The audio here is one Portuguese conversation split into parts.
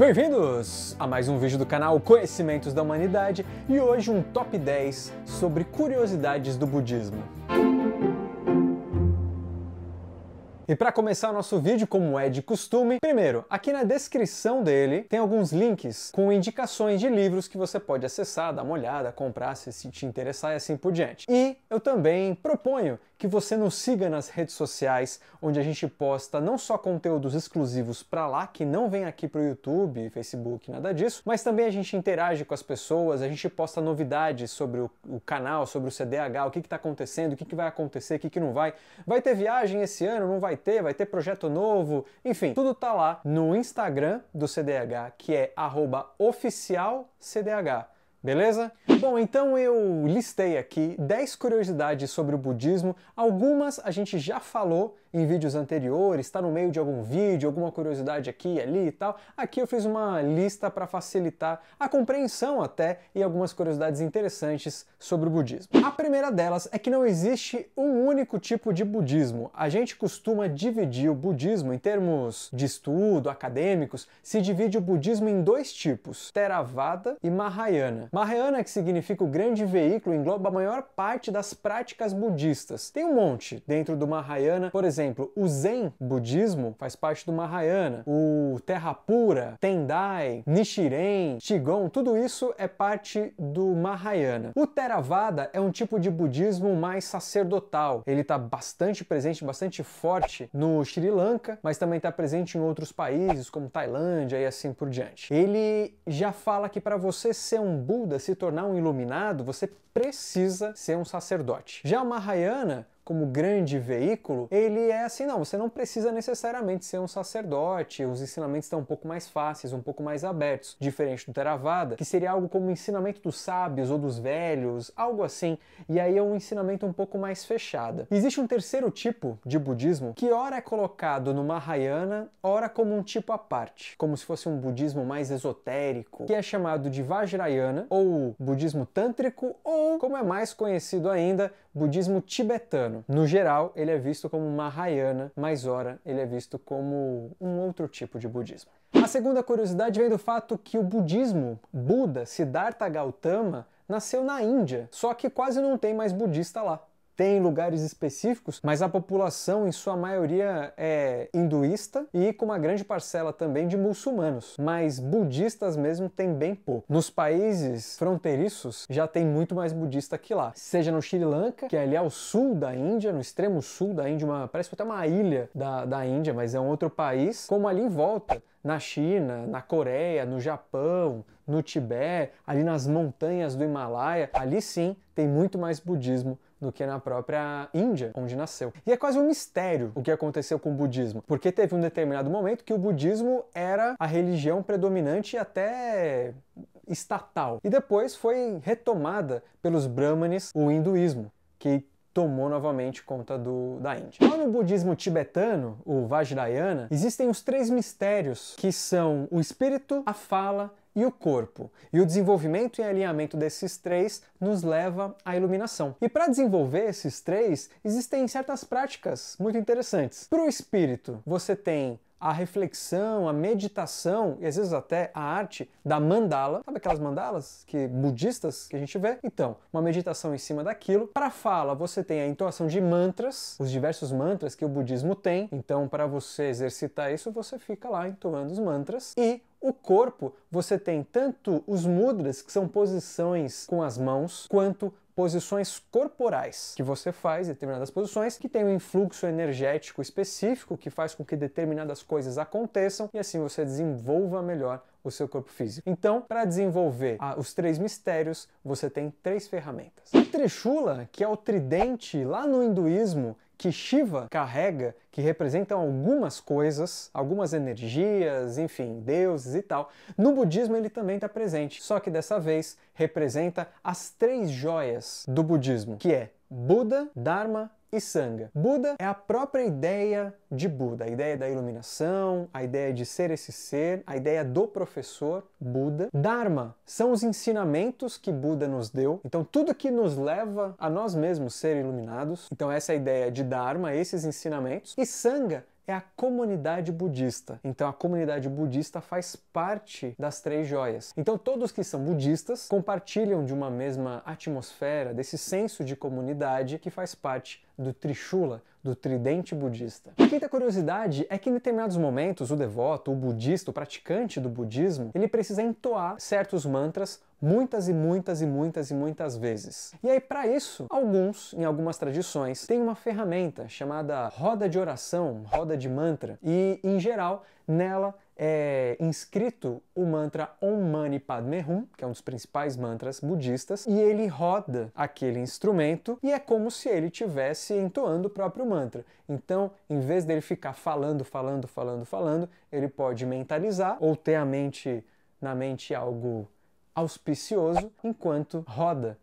Bem-vindos a mais um vídeo do canal Conhecimentos da Humanidade e hoje um top 10 sobre curiosidades do budismo. E para começar o nosso vídeo, como é de costume, primeiro, aqui na descrição dele tem alguns links com indicações de livros que você pode acessar, dar uma olhada, comprar se te interessar e assim por diante. E eu também proponho que você nos siga nas redes sociais, onde a gente posta não só conteúdos exclusivos para lá, que não vem aqui para o YouTube, Facebook, nada disso, mas também a gente interage com as pessoas, a gente posta novidades sobre o, o canal, sobre o CDH, o que está acontecendo, o que, que vai acontecer, o que, que não vai. Vai ter viagem esse ano, não vai ter, vai ter projeto novo, enfim, tudo tá lá no Instagram do CDH, que é oficialcdh, beleza? Bom, então eu listei aqui 10 curiosidades sobre o budismo. Algumas a gente já falou em vídeos anteriores, está no meio de algum vídeo, alguma curiosidade aqui e ali e tal. Aqui eu fiz uma lista para facilitar a compreensão até e algumas curiosidades interessantes sobre o budismo. A primeira delas é que não existe um único tipo de budismo. A gente costuma dividir o budismo em termos de estudo, acadêmicos, se divide o budismo em dois tipos, Theravada e Mahayana. Mahayana é que significa significa o grande veículo, engloba a maior parte das práticas budistas. Tem um monte dentro do Mahayana, por exemplo, o Zen budismo faz parte do Mahayana, o Terra Pura, Tendai, Nichiren, Qigong, tudo isso é parte do Mahayana. O Theravada é um tipo de budismo mais sacerdotal. Ele está bastante presente, bastante forte no Sri Lanka, mas também está presente em outros países como Tailândia e assim por diante. Ele já fala que para você ser um Buda, se tornar um iluminado, você precisa ser um sacerdote. Já o Mahayana, como grande veículo, ele é assim, não, você não precisa necessariamente ser um sacerdote, os ensinamentos estão um pouco mais fáceis, um pouco mais abertos, diferente do Theravada, que seria algo como o ensinamento dos sábios ou dos velhos, algo assim, e aí é um ensinamento um pouco mais fechado. Existe um terceiro tipo de budismo que ora é colocado no Mahayana, ora como um tipo à parte, como se fosse um budismo mais esotérico, que é chamado de Vajrayana, ou budismo tântrico, ou ou, como é mais conhecido ainda, budismo tibetano. No geral, ele é visto como Mahayana, mas ora ele é visto como um outro tipo de budismo. A segunda curiosidade vem do fato que o budismo, Buda, Siddhartha Gautama, nasceu na Índia, só que quase não tem mais budista lá tem lugares específicos, mas a população em sua maioria é hinduísta e com uma grande parcela também de muçulmanos, mas budistas mesmo tem bem pouco. Nos países fronteiriços já tem muito mais budista que lá, seja no Sri Lanka, que é ali ao sul da Índia, no extremo sul da Índia, uma, parece até uma ilha da, da Índia, mas é um outro país, como ali em volta na China, na Coreia, no Japão, no Tibete, ali nas montanhas do Himalaia, ali sim tem muito mais budismo do que na própria Índia, onde nasceu. E é quase um mistério o que aconteceu com o budismo, porque teve um determinado momento que o budismo era a religião predominante até estatal. E depois foi retomada pelos brahmanes o hinduísmo, que tomou novamente conta do, da Índia. Lá no budismo tibetano, o Vajrayana, existem os três mistérios que são o espírito, a fala e o corpo. E o desenvolvimento e alinhamento desses três nos leva à iluminação. E para desenvolver esses três, existem certas práticas muito interessantes. Para o espírito, você tem a reflexão, a meditação e às vezes até a arte da mandala. Sabe aquelas mandalas que budistas que a gente vê? Então, uma meditação em cima daquilo. Para fala, você tem a entoação de mantras, os diversos mantras que o budismo tem. Então, para você exercitar isso, você fica lá entoando os mantras e o corpo, você tem tanto os mudras, que são posições com as mãos, quanto posições corporais que você faz, determinadas posições, que tem um influxo energético específico que faz com que determinadas coisas aconteçam e assim você desenvolva melhor o seu corpo físico. Então, para desenvolver os três mistérios, você tem três ferramentas. o Trishula, que é o tridente lá no hinduísmo, que Shiva carrega, que representam algumas coisas, algumas energias, enfim, deuses e tal, no budismo ele também está presente, só que dessa vez representa as três joias do budismo, que é Buda, Dharma e Sangha. Buda é a própria ideia de Buda, a ideia da iluminação, a ideia de ser esse ser, a ideia do professor Buda. Dharma são os ensinamentos que Buda nos deu, então tudo que nos leva a nós mesmos ser iluminados. Então essa é a ideia de Dharma, esses ensinamentos. E Sangha é a comunidade budista. Então a comunidade budista faz parte das três joias. Então todos que são budistas compartilham de uma mesma atmosfera, desse senso de comunidade que faz parte do Trishula, do tridente budista. A quinta curiosidade é que em determinados momentos o devoto, o budista, o praticante do budismo, ele precisa entoar certos mantras muitas e muitas e muitas e muitas vezes. E aí para isso, alguns em algumas tradições têm uma ferramenta chamada roda de oração, roda de mantra, e em geral nela é inscrito o mantra Om Mani Padme Hum, que é um dos principais mantras budistas, e ele roda aquele instrumento e é como se ele tivesse entoando o próprio mantra. Então, em vez dele ficar falando, falando, falando, falando, ele pode mentalizar ou ter a mente na mente algo auspicioso enquanto roda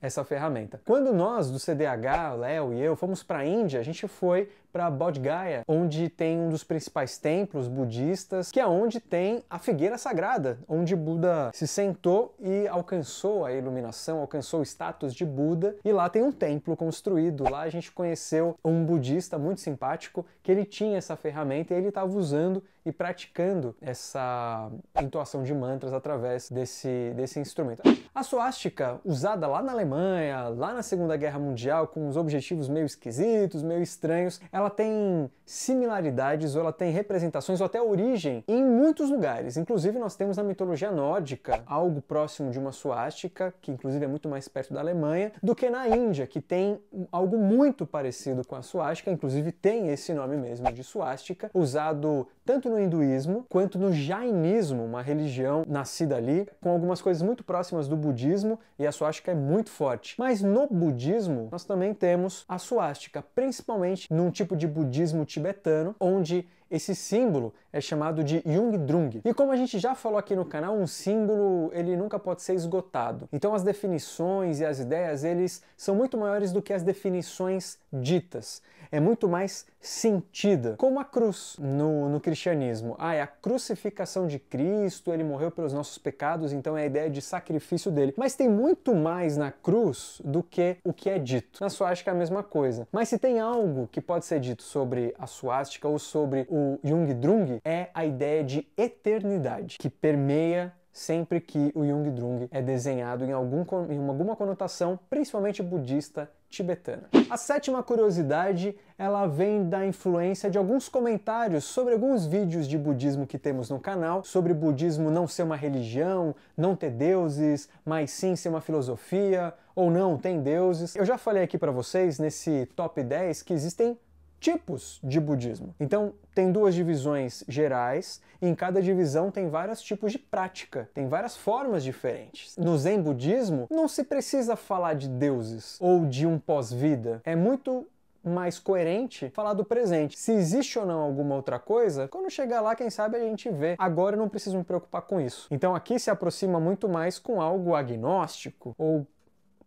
essa ferramenta. Quando nós do CDH, Léo e eu, fomos para a Índia, a gente foi para Bodh Gaya, onde tem um dos principais templos budistas, que é onde tem a figueira sagrada, onde Buda se sentou e alcançou a iluminação, alcançou o status de Buda, e lá tem um templo construído. Lá a gente conheceu um budista muito simpático que ele tinha essa ferramenta e ele estava usando e praticando essa intuação de mantras através desse, desse instrumento. A suástica, usada lá na Alemanha, lá na Segunda Guerra Mundial, com uns objetivos meio esquisitos, meio estranhos, ela tem similaridades ou ela tem representações ou até origem em muitos lugares. Inclusive, nós temos na mitologia nórdica algo próximo de uma suástica, que inclusive é muito mais perto da Alemanha, do que na Índia, que tem algo muito parecido com a suástica, inclusive tem esse nome mesmo de suástica, usado tanto no hinduísmo quanto no jainismo, uma religião nascida ali, com algumas coisas muito próximas do budismo e a suástica é muito forte. Mas no budismo, nós também temos a suástica, principalmente num tipo de budismo tibetano, onde esse símbolo é chamado de Jungdrung. E como a gente já falou aqui no canal, um símbolo ele nunca pode ser esgotado. Então as definições e as ideias, eles são muito maiores do que as definições ditas. É muito mais sentida, como a cruz no, no cristianismo. Ah, é a crucificação de Cristo, ele morreu pelos nossos pecados, então é a ideia de sacrifício dele. Mas tem muito mais na cruz do que o que é dito. Na suástica é a mesma coisa. Mas se tem algo que pode ser dito sobre a suástica ou sobre o o Jung Drung é a ideia de eternidade, que permeia sempre que o Jung Drung é desenhado em, algum, em alguma conotação, principalmente budista tibetana. A sétima curiosidade, ela vem da influência de alguns comentários sobre alguns vídeos de budismo que temos no canal, sobre budismo não ser uma religião, não ter deuses, mas sim ser uma filosofia, ou não tem deuses. Eu já falei aqui para vocês nesse top 10 que existem tipos de budismo. Então, tem duas divisões gerais e em cada divisão tem vários tipos de prática, tem várias formas diferentes. No Zen budismo, não se precisa falar de deuses ou de um pós-vida. É muito mais coerente falar do presente. Se existe ou não alguma outra coisa, quando chegar lá, quem sabe a gente vê. Agora eu não preciso me preocupar com isso. Então aqui se aproxima muito mais com algo agnóstico ou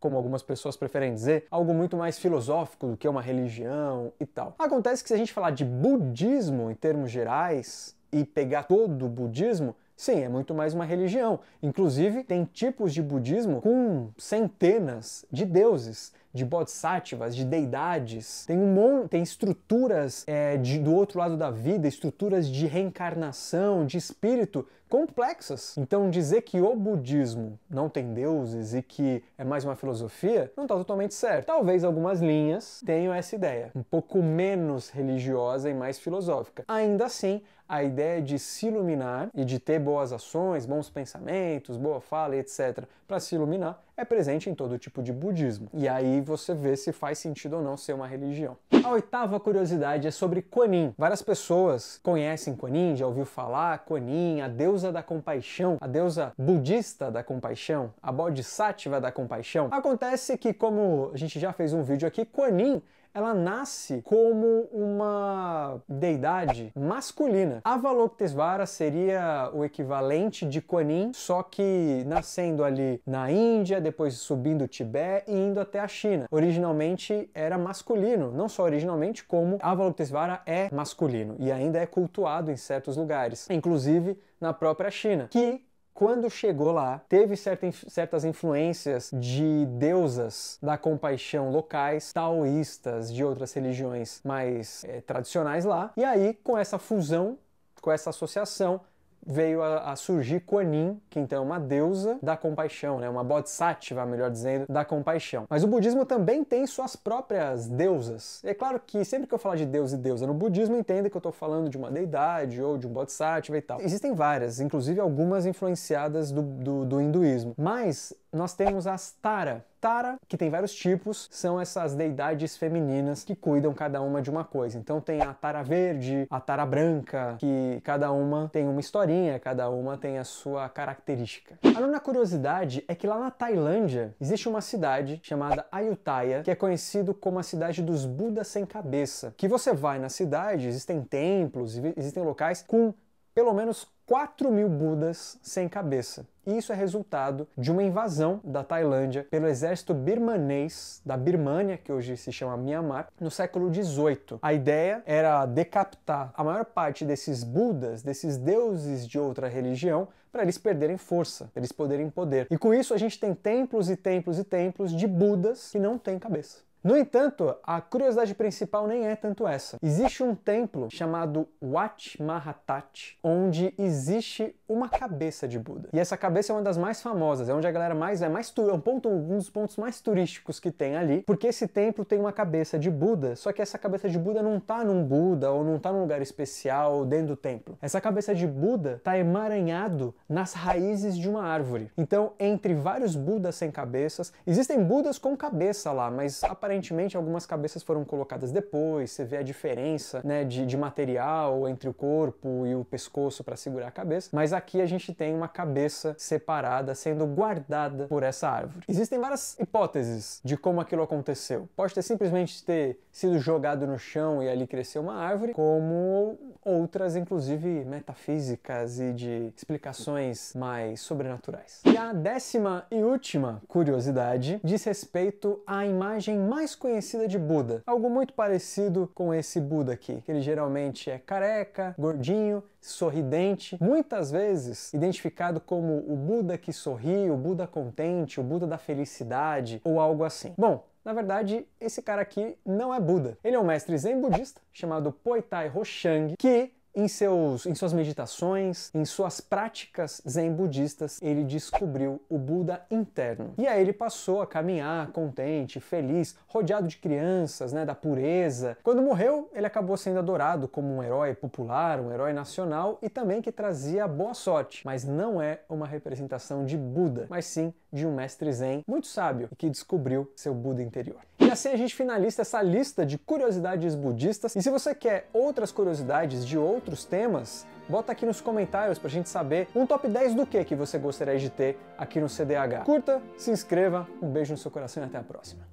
como algumas pessoas preferem dizer, algo muito mais filosófico do que uma religião e tal. Acontece que se a gente falar de budismo em termos gerais e pegar todo o budismo, Sim, é muito mais uma religião. Inclusive, tem tipos de budismo com centenas de deuses, de bodhisattvas, de deidades. Tem um monte, tem estruturas é, de, do outro lado da vida, estruturas de reencarnação, de espírito complexas. Então, dizer que o budismo não tem deuses e que é mais uma filosofia não está totalmente certo. Talvez algumas linhas tenham essa ideia, um pouco menos religiosa e mais filosófica. Ainda assim, a ideia de se iluminar e de ter boas ações, bons pensamentos, boa fala, etc., para se iluminar, é presente em todo tipo de budismo. E aí você vê se faz sentido ou não ser uma religião. A oitava curiosidade é sobre Kuan Yin. Várias pessoas conhecem Kuan Yin, já ouviu falar Kuan Yin, a deusa da compaixão, a deusa budista da compaixão, a bodhisattva da compaixão. Acontece que, como a gente já fez um vídeo aqui, Kuan Yin ela nasce como uma deidade masculina. Avalokitesvara seria o equivalente de Kuan Yin, só que nascendo ali na Índia, depois subindo o Tibete e indo até a China. Originalmente era masculino, não só originalmente, como Avalokitesvara é masculino e ainda é cultuado em certos lugares, inclusive na própria China, que quando chegou lá, teve certa, certas influências de deusas da compaixão locais, taoístas de outras religiões mais é, tradicionais lá. E aí, com essa fusão, com essa associação, veio a, a surgir Kuan que então é uma deusa da compaixão, né? uma bodhisattva, melhor dizendo, da compaixão. Mas o budismo também tem suas próprias deusas. É claro que sempre que eu falar de deus e deusa no budismo, entenda que eu estou falando de uma deidade ou de um bodhisattva e tal. Existem várias, inclusive algumas influenciadas do, do, do hinduísmo. Mas nós temos as Tara. Tara, que tem vários tipos, são essas deidades femininas que cuidam cada uma de uma coisa. Então tem a Tara Verde, a Tara Branca, que cada uma tem uma historinha, cada uma tem a sua característica. A nona curiosidade é que lá na Tailândia existe uma cidade chamada Ayutthaya, que é conhecido como a cidade dos Budas sem cabeça. Que você vai na cidade, existem templos, existem locais com pelo menos 4 mil Budas sem cabeça. E isso é resultado de uma invasão da Tailândia pelo exército birmanês da Birmania, que hoje se chama Myanmar, no século XVIII. A ideia era decapitar a maior parte desses Budas, desses deuses de outra religião, para eles perderem força, eles poderem poder. E com isso a gente tem templos e templos e templos de Budas que não têm cabeça. No entanto, a curiosidade principal nem é tanto essa. Existe um templo chamado Wat Mahatat, onde existe uma cabeça de Buda. E essa cabeça é uma das mais famosas, é onde a galera mais é mais é um ponto, um dos pontos mais turísticos que tem ali, porque esse templo tem uma cabeça de Buda, só que essa cabeça de Buda não tá num Buda ou não tá num lugar especial dentro do templo. Essa cabeça de Buda tá emaranhado nas raízes de uma árvore. Então, entre vários Budas sem cabeças, existem Budas com cabeça lá, mas aparentemente aparentemente algumas cabeças foram colocadas depois, você vê a diferença né, de, de material entre o corpo e o pescoço para segurar a cabeça, mas aqui a gente tem uma cabeça separada sendo guardada por essa árvore. Existem várias hipóteses de como aquilo aconteceu. Pode ter simplesmente ter sido jogado no chão e ali cresceu uma árvore, como outras, inclusive metafísicas e de explicações mais sobrenaturais. E a décima e última curiosidade diz respeito à imagem mais mais conhecida de Buda. Algo muito parecido com esse Buda aqui, que ele geralmente é careca, gordinho, sorridente, muitas vezes identificado como o Buda que sorri, o Buda contente, o Buda da felicidade ou algo assim. Bom, na verdade, esse cara aqui não é Buda. Ele é um mestre zen budista chamado Poitai Hoshang, que em, seus, em suas meditações, em suas práticas zen budistas, ele descobriu o Buda interno. E aí ele passou a caminhar contente, feliz, rodeado de crianças, né, da pureza. Quando morreu, ele acabou sendo adorado como um herói popular, um herói nacional e também que trazia boa sorte, mas não é uma representação de Buda, mas sim de um mestre zen muito sábio e que descobriu seu Buda interior. E assim a gente finaliza essa lista de curiosidades budistas. E se você quer outras curiosidades de outros temas, bota aqui nos comentários pra gente saber um top 10 do que que você gostaria de ter aqui no CDH. Curta, se inscreva, um beijo no seu coração e até a próxima.